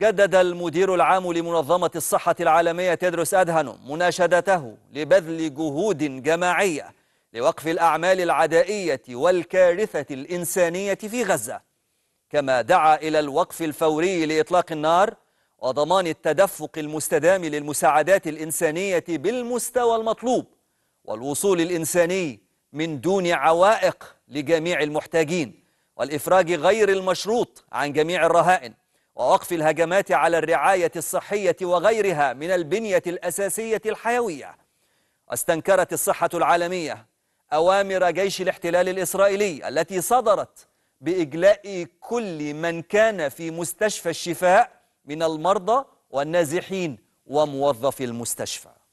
جدد المدير العام لمنظمة الصحة العالمية تدرس أدهنم مناشدته لبذل جهود جماعية لوقف الأعمال العدائية والكارثة الإنسانية في غزة كما دعا إلى الوقف الفوري لإطلاق النار وضمان التدفق المستدام للمساعدات الإنسانية بالمستوى المطلوب والوصول الإنساني من دون عوائق لجميع المحتاجين والإفراج غير المشروط عن جميع الرهائن ووقف الهجمات على الرعاية الصحية وغيرها من البنية الأساسية الحيوية استنكرت الصحة العالمية أوامر جيش الاحتلال الإسرائيلي التي صدرت بإجلاء كل من كان في مستشفى الشفاء من المرضى والنازحين وموظفي المستشفى